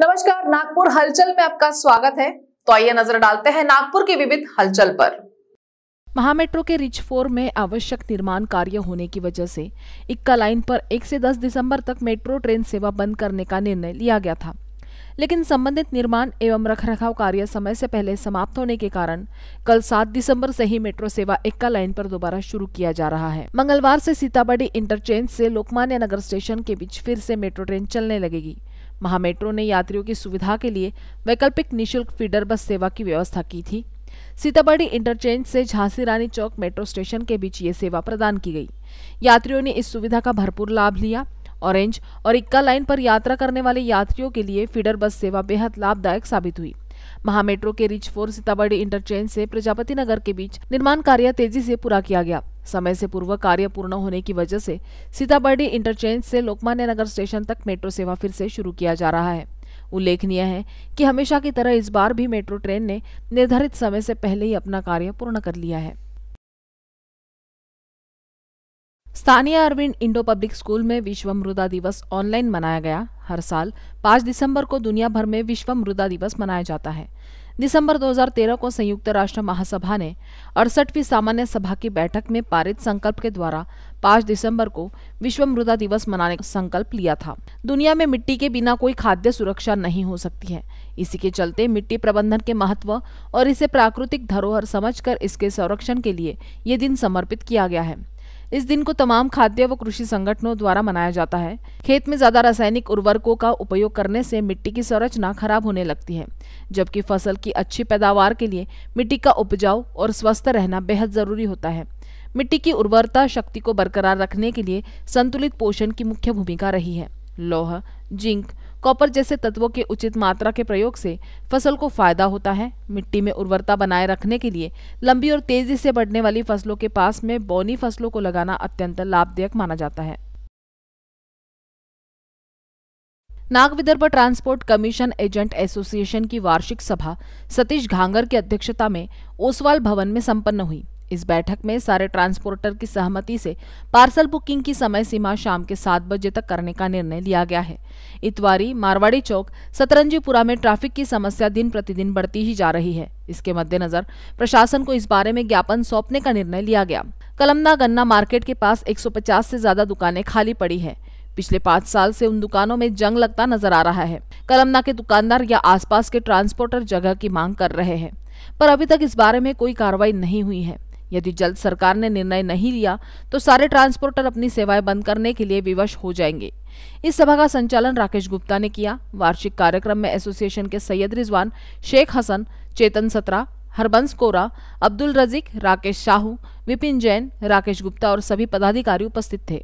नमस्कार नागपुर हलचल में आपका स्वागत है तो आइए नजर डालते हैं नागपुर की विविध हलचल पर महामेट्रो के रिच फोर में आवश्यक निर्माण कार्य होने की वजह से इक्का लाइन पर 1 से 10 दिसंबर तक मेट्रो ट्रेन सेवा बंद करने का निर्णय लिया गया था लेकिन संबंधित निर्माण एवं रखरखाव कार्य समय से पहले समाप्त होने के कारण कल 7 दिसंबर से ही मेट्रो सेवा इक्का लाइन पर दोबारा शुरू किया जा रहा है मंगलवार से सीताबाड़ी इंटरचेंज से लोकमान्य नगर स्टेशन के बीच फिर से मेट्रो ट्रेन चलने लगेगी महामेट्रो ने यात्रियों की सुविधा के लिए वैकल्पिक निशुल्क फीडर बस सेवा की व्यवस्था की थी सीतामढ़ी इंटरचेंज से झांसी रानी चौक मेट्रो स्टेशन के बीच ये सेवा प्रदान की गई यात्रियों ने इस सुविधा का भरपूर लाभ लिया ऑरेंज और इक्का लाइन पर यात्रा करने वाले यात्रियों के लिए फीडर बस सेवा बेहद लाभदायक साबित हुई महामेट्रो के रिच फोर सीतामढ़ी इंटरचेंज से प्रजापति नगर के बीच निर्माण कार्य तेजी से पूरा किया गया समय से पूर्व कार्य पूर्ण होने की वजह से सीताबर्डी इंटरचेंज से लोकमान्य नगर स्टेशन तक मेट्रो सेवा फिर से शुरू किया जा रहा है उल्लेखनीय है कि हमेशा की तरह इस बार भी मेट्रो ट्रेन ने निर्धारित समय से पहले ही अपना कार्य पूर्ण कर लिया है स्थानीय अरविंद इंडो पब्लिक स्कूल में विश्व मृदा दिवस ऑनलाइन मनाया गया हर साल 5 दिसंबर को दुनिया भर में विश्व मृदा दिवस मनाया जाता है दिसंबर 2013 को संयुक्त राष्ट्र महासभा ने अड़सठवीं सामान्य सभा की बैठक में पारित संकल्प के द्वारा 5 दिसंबर को विश्व मृदा दिवस मनाने का संकल्प लिया था दुनिया में मिट्टी के बिना कोई खाद्य सुरक्षा नहीं हो सकती है इसी के चलते मिट्टी प्रबंधन के महत्व और इसे प्राकृतिक धरोहर समझकर इसके संरक्षण के लिए ये दिन समर्पित किया गया है इस दिन को तमाम खाद्य व कृषि संगठनों द्वारा मनाया जाता है खेत में ज्यादा रासायनिक उर्वरकों का उपयोग करने से मिट्टी की संरचना खराब होने लगती है जबकि फसल की अच्छी पैदावार के लिए मिट्टी का उपजाऊ और स्वस्थ रहना बेहद जरूरी होता है मिट्टी की उर्वरता शक्ति को बरकरार रखने के लिए संतुलित पोषण की मुख्य भूमिका रही है लोह जिंक कॉपर जैसे तत्वों के उचित मात्रा के प्रयोग से फसल को फायदा होता है मिट्टी में उर्वरता बनाए रखने के लिए लंबी और तेजी से बढ़ने वाली फसलों के पास में बौनी फसलों को लगाना अत्यंत लाभदायक माना जाता है Nag Vidarbha transport commission agent association की वार्षिक सभा सतीश घांगर की अध्यक्षता में ओसवाल भवन में संपन्न हुई इस बैठक में सारे ट्रांसपोर्टर की सहमति से पार्सल बुकिंग की समय सीमा शाम के सात बजे तक करने का निर्णय लिया गया है इतवारी मारवाड़ी चौक सतरंजीपुरा में ट्रैफिक की समस्या दिन प्रतिदिन बढ़ती ही जा रही है इसके मद्देनजर प्रशासन को इस बारे में ज्ञापन सौंपने का निर्णय लिया गया कलमना गन्ना मार्केट के पास एक से ज्यादा दुकानें खाली पड़ी है पिछले पाँच साल से उन दुकानों में जंग लगता नजर आ रहा है कलमना के दुकानदार या आसपास के ट्रांसपोर्टर जगह की मांग कर रहे हैं पर अभी तक इस बारे में कोई कार्रवाई नहीं हुई है यदि जल्द सरकार ने निर्णय नहीं लिया तो सारे ट्रांसपोर्टर अपनी सेवाएं बंद करने के लिए विवश हो जाएंगे इस सभा का संचालन राकेश गुप्ता ने किया वार्षिक कार्यक्रम में एसोसिएशन के सैयद रिजवान शेख हसन चेतन सत्रा हरबंस कोरा अब्दुल रजीक राकेश शाहू विपिन जैन राकेश गुप्ता और सभी पदाधिकारी उपस्थित थे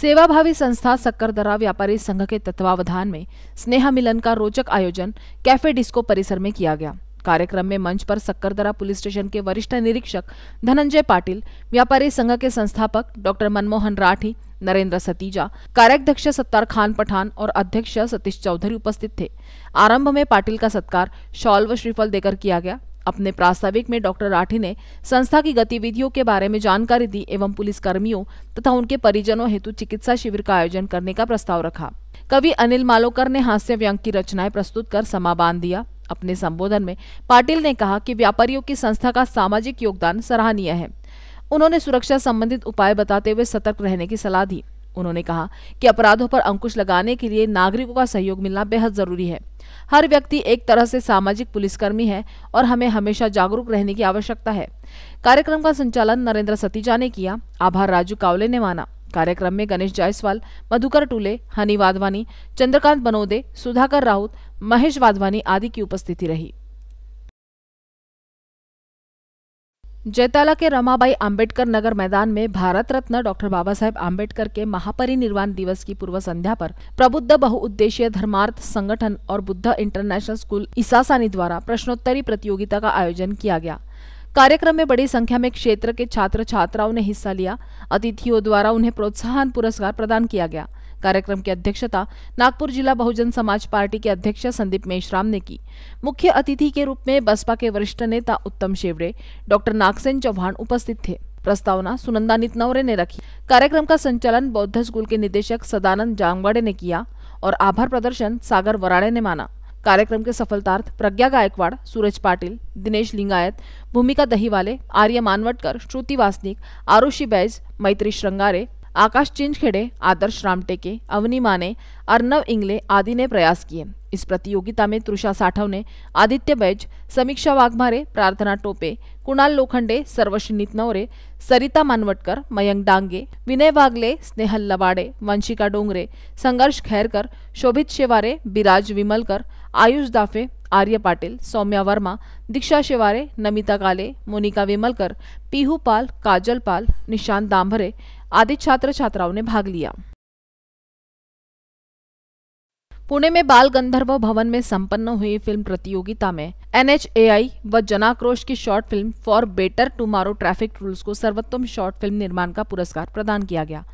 सेवाभावी संस्था सक्करदरा व्यापारी संघ के तत्वावधान में स्नेहा मिलन का रोचक आयोजन कैफे डिस्को परिसर में किया गया कार्यक्रम में मंच पर सक्करदरा पुलिस स्टेशन के वरिष्ठ निरीक्षक धनंजय पाटिल व्यापारी संघ के संस्थापक डॉक्टर मनमोहन राठी नरेंद्र सतीजा कार्याध्यक्ष सत्तार खान पठान और अध्यक्ष सतीश चौधरी उपस्थित थे आरंभ में पाटिल का सत्कार शॉल व श्रीफल देकर किया गया अपने प्रास्ताविक में डॉक्टर राठी ने संस्था की गतिविधियों के बारे में जानकारी दी एवं पुलिस कर्मियों तथा उनके परिजनों हेतु चिकित्सा शिविर का आयोजन करने का प्रस्ताव रखा कवि अनिल मालोकर ने हास्य व्यंग की रचनाएं प्रस्तुत कर समा बांध दिया अपने संबोधन में पाटिल ने कहा कि व्यापारियों की संस्था का सामाजिक योगदान सराहनीय है उन्होंने सुरक्षा संबंधित उपाय बताते हुए सतर्क रहने की सलाह दी उन्होंने कहा कि अपराधों पर अंकुश लगाने के लिए नागरिकों का सहयोग मिलना बेहद जरूरी है हर व्यक्ति एक तरह से सामाजिक पुलिसकर्मी है और हमें हमेशा जागरूक रहने की आवश्यकता है कार्यक्रम का संचालन नरेंद्र सतीजा ने किया आभार राजू कावले ने माना कार्यक्रम में गणेश जायसवाल मधुकर टूले हनी वाधवानी चंद्रकांत बनोदे सुधाकर राउत महेश वाधवानी आदि की उपस्थिति रही जैताला के रमाबाई आंबेडकर नगर मैदान में भारत रत्न डॉक्टर बाबा साहेब आम्बेडकर के महापरिनिर्वाण दिवस की पूर्व संध्या पर प्रबुद्ध बहुउद्देशीय धर्मार्थ संगठन और बुद्ध इंटरनेशनल स्कूल इसासानी द्वारा प्रश्नोत्तरी प्रतियोगिता का आयोजन किया गया कार्यक्रम में बड़ी संख्या में क्षेत्र के छात्र छात्राओं ने हिस्सा लिया अतिथियों द्वारा उन्हें प्रोत्साहन पुरस्कार प्रदान किया गया कार्यक्रम की अध्यक्षता नागपुर जिला बहुजन समाज पार्टी के अध्यक्ष संदीप मेश्राम ने की मुख्य अतिथि के रूप में बसपा के वरिष्ठ नेता उत्तम शेवड़े डॉक्टर नागसेन चौहान उपस्थित थे प्रस्तावना सुनंदा नितनौरे ने रखी कार्यक्रम का संचालन बौद्ध स्कूल के निदेशक सदानंद जांगवाड़े ने किया और आभार प्रदर्शन सागर वराड़े ने माना कार्यक्रम के सफलतार्थ प्रज्ञा गायकवाड़ सूरज पाटिल दिनेश लिंगायत भूमिका दहीवाले आर्य मानवटकर श्रुति वासनिक आरुषि बैज मैत्री श्रृंगारे आकाश चिंचखेड़े आदर्श रामटेके अवनी माने अर्नव इंगले आदि ने प्रयास किए इस प्रतियोगिता में तृषा साठव ने आदित्य बैज समीक्षा वाघमारे प्रार्थना टोपे कुणाल लोखंडे सर्वश्री नवरे सरिता मानवटकर मयंक डांगे विनय वागले स्नेहल लवाडे वंशिका डोंगरे संघर्ष खैरकर शोभित शेवारे बिराज विमलकर आयुष दाफे आर्य पाटिल सौम्या वर्मा दीक्षा शेवारे नमिता काले मोनिका विमलकर पीहू पाल काजल पाल निशांत दाम्भरे आदि छात्र छात्राओं ने भाग लिया पुणे में बाल गंधर्व भवन में संपन्न हुई फिल्म प्रतियोगिता में एनएचएआई व जनाक्रोश की short film for better tomorrow traffic rules को सर्वोत्तम शॉर्ट फिल्म निर्माण का पुरस्कार प्रदान किया गया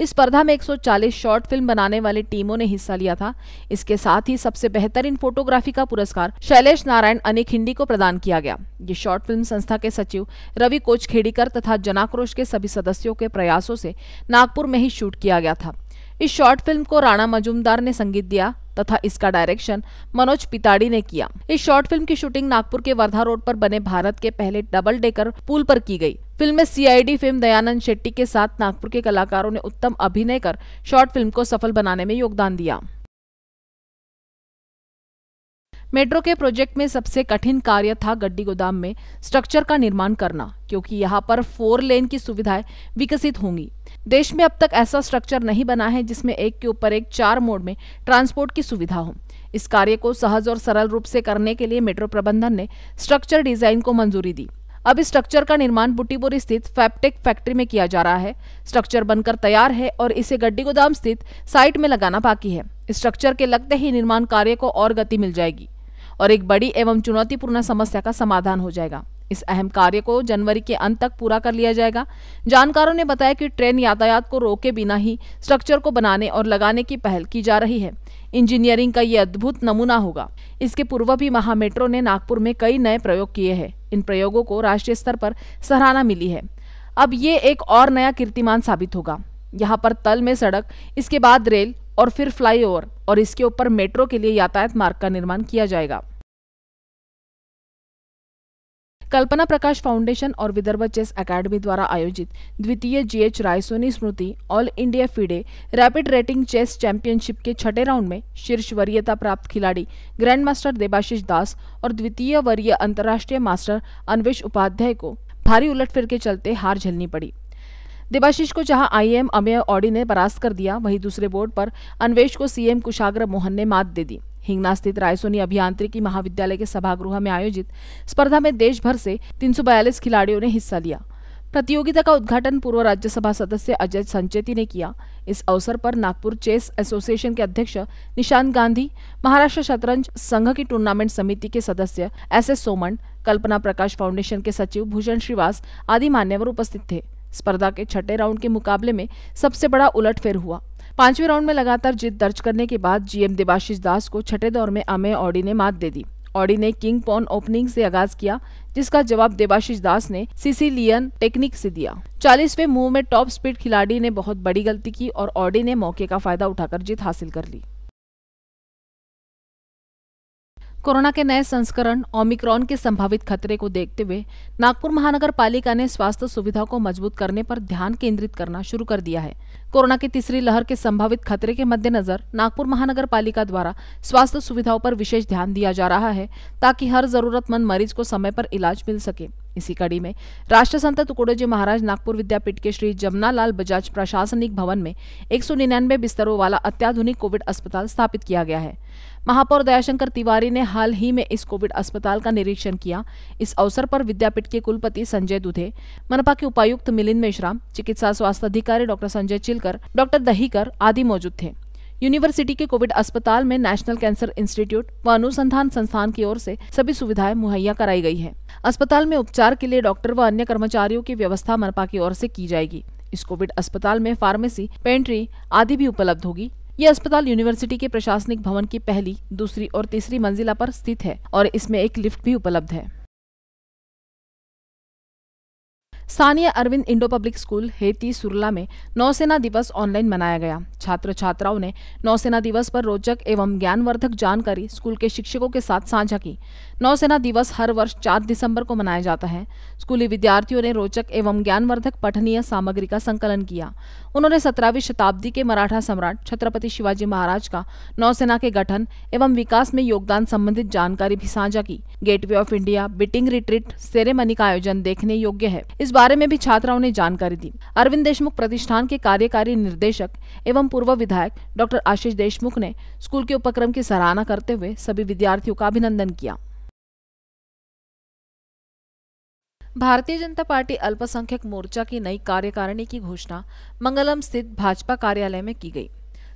इस स्पर्धा में 140 शॉर्ट फिल्म बनाने वाली टीमों ने हिस्सा लिया था इसके साथ ही सबसे बेहतरीन फोटोग्राफी का पुरस्कार शैलेश नारायण अनिखिंडी को प्रदान किया गया ये शॉर्ट फिल्म संस्था के सचिव रवि कोच खेड़ीकर तथा जनाक्रोश के सभी सदस्यों के प्रयासों से नागपुर में ही शूट किया गया था इस शॉर्ट फिल्म को राणा मजूमदार ने संगीत दिया तथा इसका डायरेक्शन मनोज पिताड़ी ने किया इस शॉर्ट फिल्म की शूटिंग नागपुर के वर्धा रोड पर बने भारत के पहले डबल डेकर पुल पर की गई फिल्म में सीआईडी फिल्म दयानंद शेट्टी के साथ नागपुर के कलाकारों ने उत्तम अभिनय कर शॉर्ट फिल्म को सफल बनाने में योगदान दिया मेट्रो के प्रोजेक्ट में सबसे कठिन कार्य था गड्डी गोदाम में स्ट्रक्चर का निर्माण करना क्योंकि यहाँ पर फोर लेन की सुविधाएं विकसित होंगी देश में अब तक ऐसा स्ट्रक्चर नहीं बना है जिसमें एक के ऊपर एक चार मोड में ट्रांसपोर्ट की सुविधा हो इस कार्य को सहज और सरल रूप से करने के लिए मेट्रो प्रबंधन ने स्ट्रक्चर डिजाइन को मंजूरी दी अब इस स्ट्रक्चर का निर्माण बुटीपुर स्थित फैप्टेक फैक्ट्री में किया जा रहा है स्ट्रक्चर बनकर तैयार है और इसे गड्डी गोदाम स्थित साइट में लगाना बाकी है स्ट्रक्चर के लगते ही निर्माण कार्य को और गति मिल जाएगी और एक बड़ी एवं चुनौतीपूर्ण समस्या का समाधान हो जाएगा इस अहम कार्य को जनवरी के अंत तक पूरा कर लिया जाएगा जानकारों ने बताया कि ट्रेन यातायात को रोके बिना ही स्ट्रक्चर को बनाने और लगाने की पहल की जा रही है इंजीनियरिंग का ये अद्भुत नमूना होगा इसके पूर्व भी महा मेट्रो ने नागपुर में कई नए प्रयोग किए हैं इन प्रयोगों को राष्ट्रीय स्तर पर सराहना मिली है अब ये एक और नया कीर्तिमान साबित होगा यहाँ पर तल में सड़क इसके बाद रेल और फिर फ्लाईओवर और इसके ऊपर मेट्रो के लिए यातायात मार्ग का निर्माण किया जाएगा कल्पना प्रकाश फाउंडेशन और विदर्भ चेस अकादमी द्वारा आयोजित द्वितीय जीएच रायसोनी स्मृति all India FIDE rapid rating chess championship के छठे राउंड में शीर्ष वरीयता प्राप्त खिलाड़ी ग्रैंड मास्टर देवाशीष दास और द्वितीय वरीय अंतर्राष्ट्रीय मास्टर अन्वेश उपाध्याय को भारी उलटफेर के चलते हार झेलनी पड़ी देवाशीष को जहां आईएम अमेय ऑडी ने परास्त कर दिया वहीं दूसरे बोर्ड पर अन्वेश को सीएम कुशाग्र मोहन ने मात दे दी हिंगना स्थित रायसोनी अभियांत्रिकी महाविद्यालय के सभागृह में आयोजित स्पर्धा में देश भर से तीन खिलाड़ियों ने हिस्सा लिया प्रतियोगिता का उद्घाटन पूर्व राज्यसभा सदस्य अजय संचेती ने किया इस अवसर पर नागपुर चेस एसोसिएशन के अध्यक्ष निशांत गांधी महाराष्ट्र शतरंज संघ की टूर्नामेंट समिति के सदस्य S S Soman Kalpana Prakash foundation के सचिव भूषण श्रीवास आदि मान्यवर उपस्थित थे स्पर्धा के छठे राउंड के मुकाबले में सबसे बड़ा उलटफेर हुआ पांचवें राउंड में लगातार जीत दर्ज करने के बाद जीएम देवाशीष दास को छठे दौर में अमे ऑडी ने मात दे दी ऑडी ने किंग पॉन ओपनिंग से आगाज किया जिसका जवाब देवाशीष दास ने सिसिलियन टेक्निक से दिया चालीसवें मूव में टॉप स्पीड खिलाड़ी ने बहुत बड़ी गलती की और ऑडी ने मौके का फायदा उठाकर जीत हासिल कर ली कोरोना के नए संस्करण ओमिक्रॉन के संभावित खतरे को देखते हुए नागपुर महानगर पालिका ने स्वास्थ्य सुविधा को मजबूत करने पर ध्यान केंद्रित करना शुरू कर दिया है कोरोना की तीसरी लहर के संभावित खतरे के मद्देनजर नागपुर महानगर पालिका द्वारा स्वास्थ्य सुविधाओं पर विशेष ध्यान दिया जा रहा है ताकि हर जरूरतमंद मरीज को समय पर इलाज मिल सके इसी कड़ी में संत तुकोड़ोजी महाराज नागपुर विद्यापीठ के श्री लाल बजाज प्रशासनिक भवन में एक बिस्तरों वाला अत्याधुनिक कोविड अस्पताल स्थापित किया गया है महापौर दयाशंकर तिवारी ने हाल ही में इस कोविड अस्पताल का निरीक्षण किया इस अवसर पर विद्यापीठ के कुलपति संजय दुधे मनपा के उपायुक्त मिलिंद मिश्रा चिकित्सा स्वास्थ्य अधिकारी डॉक्टर संजय चिलकर डॉक्टर दहीकर आदि मौजूद थे यूनिवर्सिटी के कोविड अस्पताल में नेशनल कैंसर इंस्टीट्यूट व अनुसंधान संस्थान की ओर से सभी सुविधाएं मुहैया कराई गई है अस्पताल में उपचार के लिए डॉक्टर व अन्य कर्मचारियों की व्यवस्था मनपा की ओर से की जाएगी इस कोविड अस्पताल में फार्मेसी पेंट्री आदि भी उपलब्ध होगी यह अस्पताल यूनिवर्सिटी के प्रशासनिक भवन की पहली दूसरी और तीसरी मंजिला पर स्थित है और इसमें एक लिफ्ट भी उपलब्ध है स्थानीय Arvind Indo public school Heti Surla में नौसेना दिवस ऑनलाइन मनाया गया छात्र छात्राओं ने नौसेना दिवस पर रोचक एवं ज्ञानवर्धक जानकारी स्कूल के शिक्षकों के साथ साझा की नौसेना दिवस हर वर्ष 4 दिसंबर को मनाया जाता है स्कूली विद्यार्थियों ने रोचक एवं ज्ञानवर्धक पठनीय सामग्री का संकलन किया उन्होंने सत्रहवीं शताब्दी के मराठा सम्राट छत्रपति शिवाजी महाराज का नौसेना के गठन एवं विकास में योगदान संबंधित जानकारी भी साझा की gateway of India beating retreat ceremony का आयोजन देखने योग्य है इस बारे में भी छात्राओं ने जानकारी दी अरविंद देशमुख प्रतिष्ठान के कार्यकारी निर्देशक एवं पूर्व विधायक डॉक्टर आशीष देशमुख ने स्कूल के उपक्रम की सराहना करते हुए सभी विद्यार्थियों का अभिनंदन किया भारतीय जनता पार्टी अल्पसंख्यक मोर्चा की नई कार्यकारिणी की घोषणा मंगलम स्थित भाजपा कार्यालय में की गई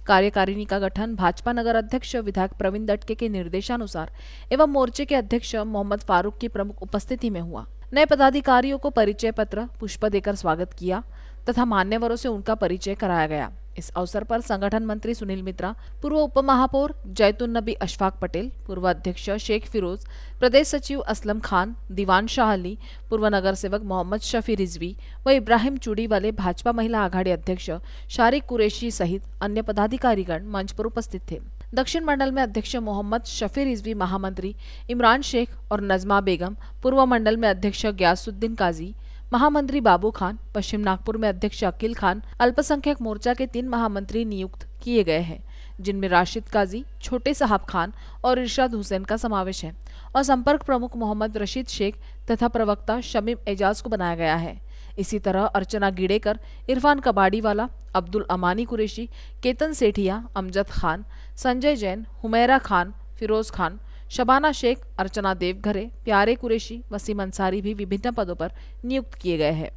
कार्यकारिणी का गठन भाजपा नगर अध्यक्ष विधायक प्रवीण दटके के निर्देशानुसार एवं मोर्चे के अध्यक्ष मोहम्मद फारूक की प्रमुख उपस्थिति में हुआ नए पदाधिकारियों को परिचय पत्र पुष्प देकर स्वागत किया तथा मान्यवरों से उनका परिचय कराया गया इस अवसर पर संगठन मंत्री सुनील मित्रा पूर्व उप महापौर जैतुन नबी अशफाक पटेल पूर्व अध्यक्ष शेख फिरोज प्रदेश सचिव असलम खान दीवान शाह अली पूर्व नगर सेवक मोहम्मद शफी रिजवी व इब्राहिम चूड़ी वाले भाजपा महिला आघाड़ी अध्यक्ष शारिक कुरेशी सहित अन्य पदाधिकारीगण मंच पर उपस्थित थे दक्षिण मंडल में अध्यक्ष मोहम्मद शफी रिजवी महामंत्री इमरान शेख और नजमा बेगम पूर्व मंडल में अध्यक्ष ग्यासुद्दीन काजी महामंत्री बाबू खान पश्चिम नागपुर में अध्यक्ष अकील खान अल्पसंख्यक मोर्चा के तीन महामंत्री नियुक्त किए गए हैं जिनमें राशिद काजी छोटे साहब खान और इरशाद हुसैन का समावेश है और संपर्क प्रमुख मोहम्मद रशीद शेख तथा प्रवक्ता शमीम एजाज को बनाया गया है इसी तरह अर्चना गिड़ेकर इरफान कबाडी वाला अब्दुल अमानी कुरेशी केतन सेठिया अमजद खान संजय जैन हुमैरा खान फिरोज खान शबाना शेख अर्चना देवघरे प्यारे कुरेशी वसीम अंसारी भी विभिन्न पदों पर नियुक्त किए गए हैं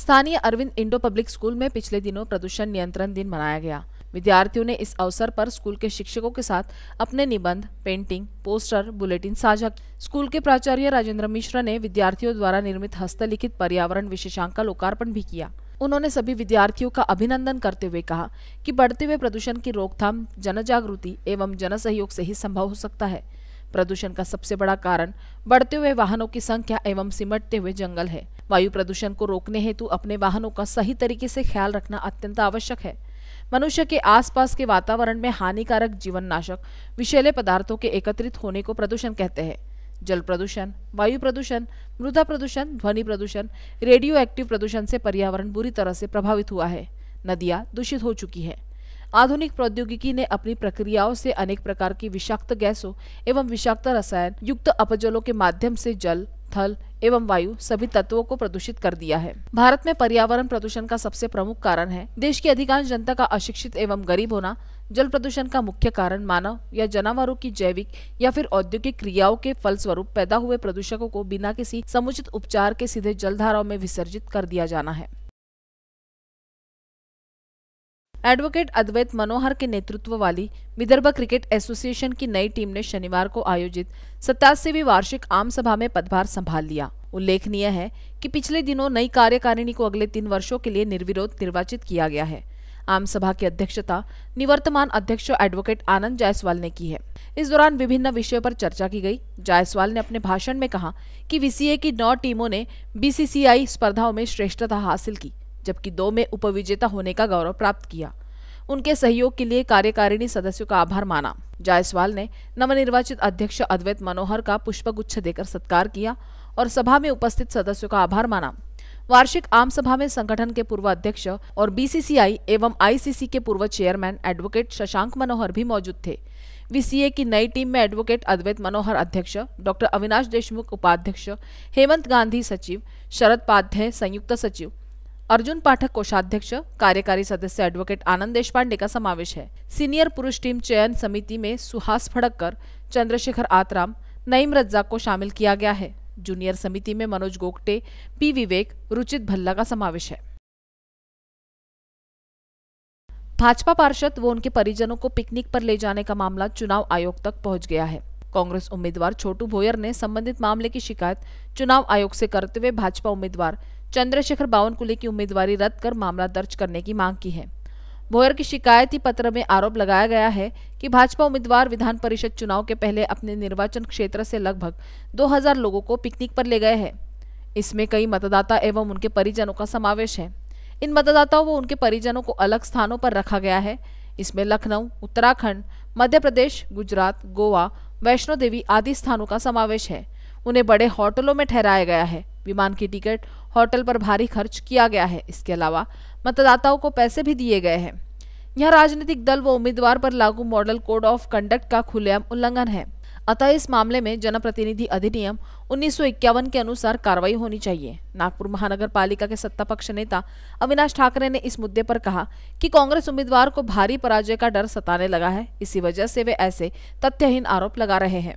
स्थानीय अरविंद इंडो पब्लिक स्कूल में पिछले दिनों प्रदूषण नियंत्रण दिन मनाया गया विद्यार्थियों ने इस अवसर पर स्कूल के शिक्षकों के साथ अपने निबंध पेंटिंग पोस्टर बुलेटिन साझा स्कूल के प्राचार्य राजेंद्र मिश्र ने विद्यार्थियों द्वारा निर्मित हस्तलिखित पर्यावरण विशेषांक का लोकार्पण भी किया उन्होंने सभी विद्यार्थियों का अभिनंदन करते हुए कहा कि बढ़ते हुए प्रदूषण की रोकथाम जनजागृति एवं जन सहयोग से ही संभव हो सकता है प्रदूषण का सबसे बड़ा कारण बढ़ते हुए वाहनों की संख्या एवं सिमटते हुए जंगल है वायु प्रदूषण को रोकने हेतु अपने वाहनों का सही तरीके से ख्याल रखना अत्यंत आवश्यक है मनुष्य के आसपास के वातावरण में हानिकारक जीवन नाशक विषैले पदार्थों के एकत्रित होने को प्रदूषण कहते हैं जल प्रदूषण वायु प्रदूषण मृदा प्रदूषण ध्वनि प्रदूषण रेडियो एक्टिव प्रदूषण से पर्यावरण बुरी तरह से प्रभावित हुआ है नदियाँ दूषित हो चुकी हैं आधुनिक प्रौद्योगिकी ने अपनी प्रक्रियाओं से अनेक प्रकार की विषाक्त गैसों एवं विषाक्त रसायन युक्त अपजलों के माध्यम से जल थल एवं वायु सभी तत्वों को प्रदूषित कर दिया है भारत में पर्यावरण प्रदूषण का सबसे प्रमुख कारण है देश की अधिकांश जनता का अशिक्षित एवं गरीब होना जल प्रदूषण का मुख्य कारण मानव या जानवरों की जैविक या फिर औद्योगिक क्रियाओं के फलस्वरूप पैदा हुए प्रदूषकों को बिना किसी समुचित उपचार के सीधे जलधाराओं में विसर्जित कर दिया जाना है एडवोकेट अद्वैत मनोहर के नेतृत्व वाली विदर्भ क्रिकेट एसोसिएशन की नई टीम ने शनिवार को आयोजित सत्तासीवी वार्षिक आम सभा में पदभार संभाल लिया उल्लेखनीय है कि पिछले दिनों नई कार्यकारिणी को अगले तीन वर्षों के लिए निर्विरोध निर्वाचित किया गया है आम सभा की अध्यक्षता निवर्तमान अध्यक्ष एडवोकेट आनंद जायसवाल ने की है इस दौरान विभिन्न विषयों पर चर्चा की गई जायसवाल ने अपने भाषण में कहा कि वीसीए की नौ टीमों ने बीसीसीआई स्पर्धाओं में श्रेष्ठता हासिल की जबकि दो में उपविजेता होने का गौरव प्राप्त किया उनके सहयोग के लिए कार्यकारिणी सदस्यों का आभार माना जायसवाल ने नवनिर्वाचित अध्यक्ष अद्वैत मनोहर का पुष्पगुच्छ देकर सत्कार किया और सभा में उपस्थित सदस्यों का आभार माना वार्षिक आम सभा में संगठन के पूर्व अध्यक्ष और बीसीसीआई एवं आईसीसी के पूर्व चेयरमैन एडवोकेट शशांक मनोहर भी मौजूद थे वीसीए की नई टीम में एडवोकेट अद्वैत मनोहर अध्यक्ष डॉक्टर अविनाश देशमुख उपाध्यक्ष हेमंत गांधी सचिव शरद पाध्याय संयुक्त सचिव अर्जुन पाठक कोषाध्यक्ष कार्यकारी सदस्य एडवोकेट आनंद देशपांडे का समावेश है सीनियर पुरुष टीम चयन समिति में सुहास फड़ककर चंद्रशेखर आतराम नईम रज्जा को शामिल किया गया है जूनियर समिति में मनोज गोगटे पी विवेक रुचित भल्ला का समावेश है भाजपा पार्षद व उनके परिजनों को पिकनिक पर ले जाने का मामला चुनाव आयोग तक पहुंच गया है कांग्रेस उम्मीदवार छोटू भोयर ने संबंधित मामले की शिकायत चुनाव आयोग से करते हुए भाजपा उम्मीदवार चंद्रशेखर बावनकुले की उम्मीदवारी रद्द कर मामला दर्ज करने की मांग की है भोयर की शिकायती पत्र में आरोप लगाया गया है कि भाजपा उम्मीदवार विधान परिषद चुनाव के पहले अपने निर्वाचन क्षेत्र से लगभग 2000 लोगों को पिकनिक पर ले गए हैं इसमें कई मतदाता एवं उनके परिजनों का समावेश है इन मतदाताओं व उनके परिजनों को अलग स्थानों पर रखा गया है इसमें लखनऊ उत्तराखंड मध्य प्रदेश गुजरात गोवा वैष्णो देवी आदि स्थानों का समावेश है उन्हें बड़े होटलों में ठहराया गया है विमान की टिकट होटल पर भारी खर्च किया गया है इसके अलावा मतदाताओं को पैसे भी दिए गए हैं यह राजनीतिक दल व उम्मीदवार पर लागू मॉडल कोड ऑफ कंडक्ट का खुलेआम उल्लंघन है अतः इस मामले में जनप्रतिनिधि अधिनियम उन्नीस के अनुसार कार्रवाई होनी चाहिए नागपुर महानगर पालिका के सत्ता पक्ष नेता अविनाश ठाकरे ने इस मुद्दे पर कहा कि कांग्रेस उम्मीदवार को भारी पराजय का डर सताने लगा है इसी वजह से वे ऐसे तथ्यहीन आरोप लगा रहे हैं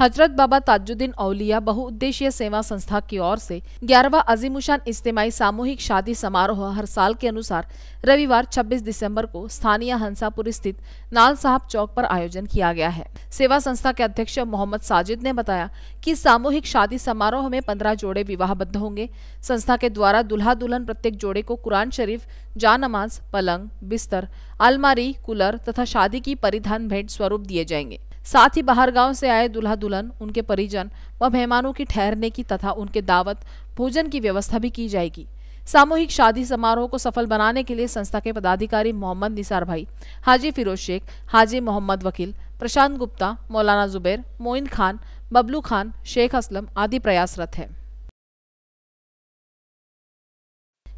हजरत बाबा ताजुद्दीन औलिया बहुउद्देशीय सेवा संस्था की ओर से ग्यारहवा अजीमुशान इज्तमाही सामूहिक शादी समारोह हर साल के अनुसार रविवार 26 दिसंबर को स्थानीय हंसापुर स्थित नाल साहब चौक पर आयोजन किया गया है सेवा संस्था के अध्यक्ष मोहम्मद साजिद ने बताया कि सामूहिक शादी समारोह में पंद्रह जोड़े विवाहबद्ध होंगे संस्था के द्वारा दुल्हा दुल्हन प्रत्येक जोड़े को कुरान शरीफ जा नमाज पलंग बिस्तर अलमारी कूलर तथा शादी की परिधान भेंट स्वरूप दिए जाएंगे साथ ही बाहर गांव से आए दुल्हा दुल्हन उनके परिजन व मेहमानों की ठहरने की तथा उनके दावत भोजन की व्यवस्था भी की जाएगी सामूहिक शादी समारोह को सफल बनाने के लिए संस्था के पदाधिकारी मोहम्मद निसार भाई हाजी फिरोज शेख हाजी मोहम्मद वकील प्रशांत गुप्ता मौलाना जुबैर मोइन खान बबलू खान शेख असलम आदि प्रयासरत हैं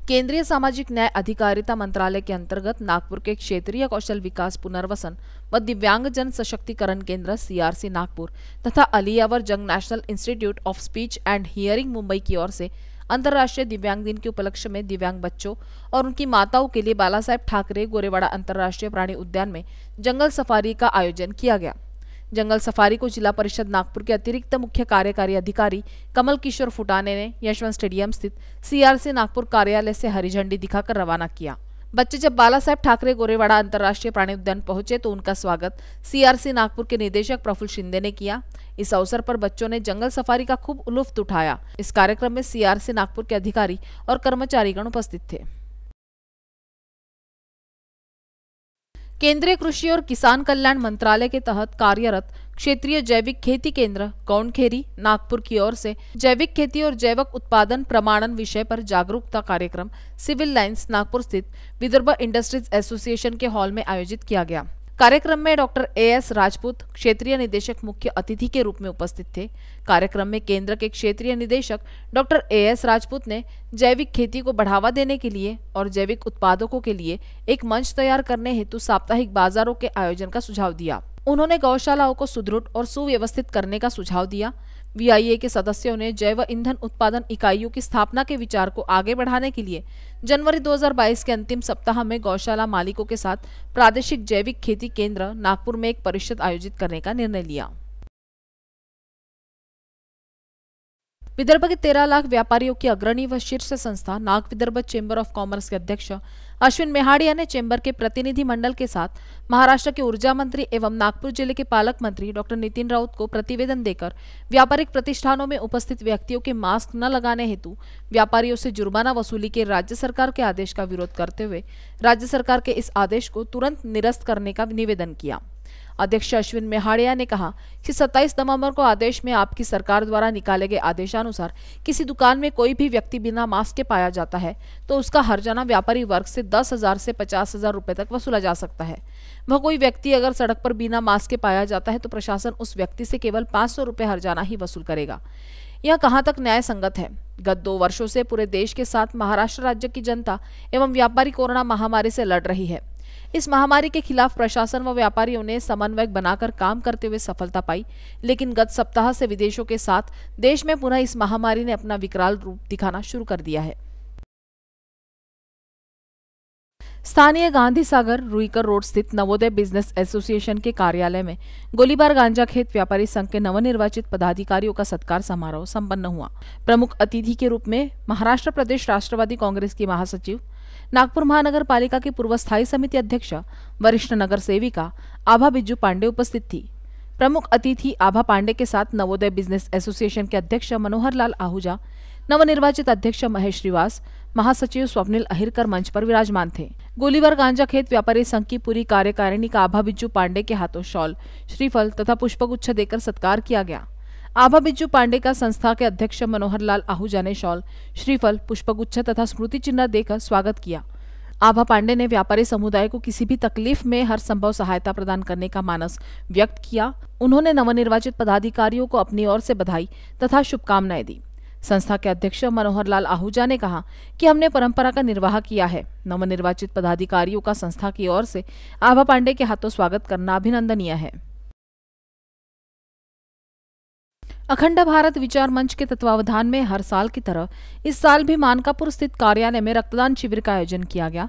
केंद्रीय सामाजिक न्याय अधिकारिता मंत्रालय के अंतर्गत नागपुर के क्षेत्रीय कौशल विकास पुनर्वसन व दिव्यांग जन सशक्तिकरण केंद्र सीआरसी नागपुर तथा Aliyavar Jung national institute of speech and hearing Mumbai की ओर से अंतर्राष्ट्रीय दिव्यांग दिन के उपलक्ष्य में दिव्यांग बच्चों और उनकी माताओं के लिए बाला साहेब ठाकरे गोरेवाड़ा अंतर्राष्ट्रीय प्राणी उद्यान में जंगल सफारी का आयोजन किया गया जंगल सफारी को जिला परिषद नागपुर के अतिरिक्त मुख्य कार्यकारी अधिकारी कमल किशोर फुटाने ने यशवंत स्टेडियम स्थित सीआरसी नागपुर कार्यालय से हरी झंडी दिखाकर रवाना किया बच्चे जब बाला साहेब ठाकरे गोरेवाड़ा अंतर्राष्ट्रीय प्राणी उद्यान पहुंचे तो उनका स्वागत सीआरसी नागपुर के निदेशक प्रफुल शिंदे ने किया इस अवसर पर बच्चों ने जंगल सफारी का खूब लुफ्त उठाया इस कार्यक्रम में सीआरसी नागपुर के अधिकारी और कर्मचारीगण उपस्थित थे केंद्रीय कृषि और किसान कल्याण मंत्रालय के तहत कार्यरत क्षेत्रीय जैविक खेती केंद्र गौंडखेरी नागपुर की ओर से जैविक खेती और जैविक उत्पादन प्रमाणन विषय पर जागरूकता कार्यक्रम सिविल लाइन्स नागपुर स्थित विदर्भ इंडस्ट्रीज एसोसिएशन के हॉल में आयोजित किया गया कार्यक्रम में डॉक्टर ए एस राजपूत क्षेत्रीय निदेशक मुख्य अतिथि के रूप में उपस्थित थे कार्यक्रम में केंद्र के क्षेत्रीय निदेशक डॉक्टर ए एस राजपूत ने जैविक खेती को बढ़ावा देने के लिए और जैविक उत्पादकों के लिए एक मंच तैयार करने हेतु साप्ताहिक बाजारों के आयोजन का सुझाव दिया उन्होंने गौशालाओं को सुदृढ़ और सुव्यवस्थित करने का सुझाव दिया वीआईए के सदस्यों ने जैव ईंधन उत्पादन इकाइयों की स्थापना के विचार को आगे बढ़ाने के लिए जनवरी 2022 के अंतिम सप्ताह में गौशाला मालिकों के साथ प्रादेशिक जैविक खेती केंद्र नागपुर में एक परिषद आयोजित करने का निर्णय लिया विदर्भ के तेरह लाख व्यापारियों की अग्रणी व शीर्ष संस्था Nag Vidarbha chamber of commerce के अध्यक्ष अश्विन मेहाड़िया ने चेंबर के प्रतिनिधि मंडल के साथ महाराष्ट्र के ऊर्जा मंत्री एवं नागपुर जिले के पालक मंत्री डॉक्टर नितिन राउत को प्रतिवेदन देकर व्यापारिक प्रतिष्ठानों में उपस्थित व्यक्तियों के मास्क न लगाने हेतु व्यापारियों से जुर्माना वसूली के राज्य सरकार के आदेश का विरोध करते हुए राज्य सरकार के इस आदेश को तुरंत निरस्त करने का निवेदन किया अध्यक्ष अश्विन मेहाड़िया ने कहा कि 27 नवंबर को आदेश में आपकी सरकार द्वारा निकाले गए आदेशानुसार किसी दुकान में कोई भी व्यक्ति बिना मास्क के पाया जाता है तो उसका हरजाना व्यापारी वर्ग से दस हजार से पचास हजार रुपए तक वसूला जा सकता है वह कोई व्यक्ति अगर सड़क पर बिना मास्क के पाया जाता है तो प्रशासन उस व्यक्ति से केवल पांच सौ हर हरजाना ही वसूल करेगा यह कहाँ तक न्याय संगत है गत दो वर्षों से पूरे देश के साथ महाराष्ट्र राज्य की जनता एवं व्यापारी कोरोना महामारी से लड़ रही है इस महामारी के खिलाफ प्रशासन व व्यापारियों ने समन्वय बनाकर काम करते हुए सफलता पाई लेकिन गत सप्ताह से विदेशों के साथ देश में पुनः इस महामारी ने अपना विकराल रूप दिखाना शुरू कर दिया है स्थानीय गांधी सागर रुईकर रोड स्थित नवोदय बिजनेस एसोसिएशन के कार्यालय में गोलीबार गांजा खेत व्यापारी संघ के नवनिर्वाचित पदाधिकारियों का सत्कार समारोह संपन्न हुआ प्रमुख अतिथि के रूप में महाराष्ट्र प्रदेश राष्ट्रवादी कांग्रेस की महासचिव नागपुर महानगर पालिका की पूर्व स्थायी समिति अध्यक्ष वरिष्ठ नगर सेविका आभा बिज्जू पांडे उपस्थित थी प्रमुख अतिथि आभा पांडे के साथ नवोदय बिजनेस एसोसिएशन के अध्यक्ष मनोहर लाल आहूजा नवनिर्वाचित अध्यक्ष महेश श्रीवास महासचिव स्वप्निल अहिरकर मंच पर विराजमान थे गोलीबार गांजा खेत व्यापारी संघ की पूरी कार्यकारिणी का आभा बिज्जू पांडे के हाथों शॉल श्रीफल तथा पुष्पगुच्छ देकर सत्कार किया गया आभा बिजू पांडे का संस्था के अध्यक्ष मनोहर लाल आहूजा ने शॉल श्रीफल पुष्पगुच्छ तथा स्मृति चिन्ह देकर स्वागत किया आभा पांडे ने व्यापारी समुदाय को किसी भी तकलीफ में हर संभव सहायता प्रदान करने का मानस व्यक्त किया उन्होंने नवनिर्वाचित पदाधिकारियों को अपनी ओर से बधाई तथा शुभकामनाएं दी संस्था के अध्यक्ष मनोहर लाल आहूजा ने कहा कि हमने परंपरा का निर्वाह किया है नवनिर्वाचित पदाधिकारियों का संस्था की ओर से आभा पांडे के हाथों स्वागत करना अभिनंदनीय है अखंड भारत विचार मंच के तत्वावधान में हर साल की तरह इस साल भी मानकापुर स्थित कार्यालय में रक्तदान शिविर का आयोजन किया गया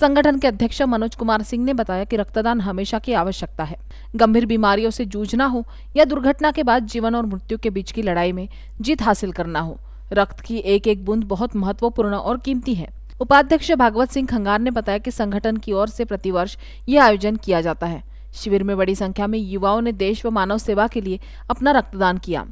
संगठन के अध्यक्ष मनोज कुमार सिंह ने बताया कि रक्तदान हमेशा की आवश्यकता है गंभीर बीमारियों से जूझना हो या दुर्घटना के बाद जीवन और मृत्यु के बीच की लड़ाई में जीत हासिल करना हो रक्त की एक एक बूंद बहुत महत्वपूर्ण और कीमती है उपाध्यक्ष भागवत सिंह खंगार ने बताया कि संगठन की ओर से प्रतिवर्ष यह आयोजन किया जाता है शिविर में बड़ी संख्या में युवाओं ने देश व मानव सेवा के लिए अपना रक्तदान किया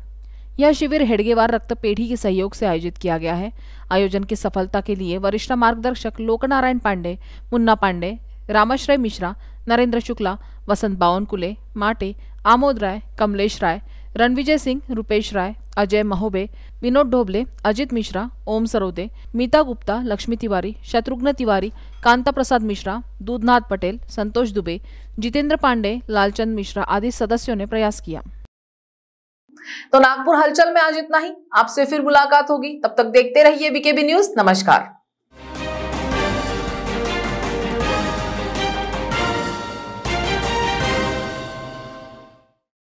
यह शिविर हेडगेवार रक्त पेढ़ी के सहयोग से आयोजित किया गया है आयोजन की सफलता के लिए वरिष्ठ मार्गदर्शक लोकनारायण पांडे मुन्ना पांडे रामाश्रय मिश्रा नरेंद्र शुक्ला वसंत बावनकुले माटे आमोद राय कमलेश राय रणविजय सिंह रुपेश राय अजय महोबे विनोद ढोबले अजित मिश्रा ओम सरोदे मीता गुप्ता लक्ष्मी तिवारी शत्रुघ्न तिवारी कांता प्रसाद मिश्रा दूधनाथ पटेल संतोष दुबे जितेंद्र पांडे लालचंद मिश्रा आदि सदस्यों ने प्रयास किया तो नागपुर हलचल में आज इतना ही आपसे फिर मुलाकात होगी तब तक देखते रहिए बीकेबी न्यूज नमस्कार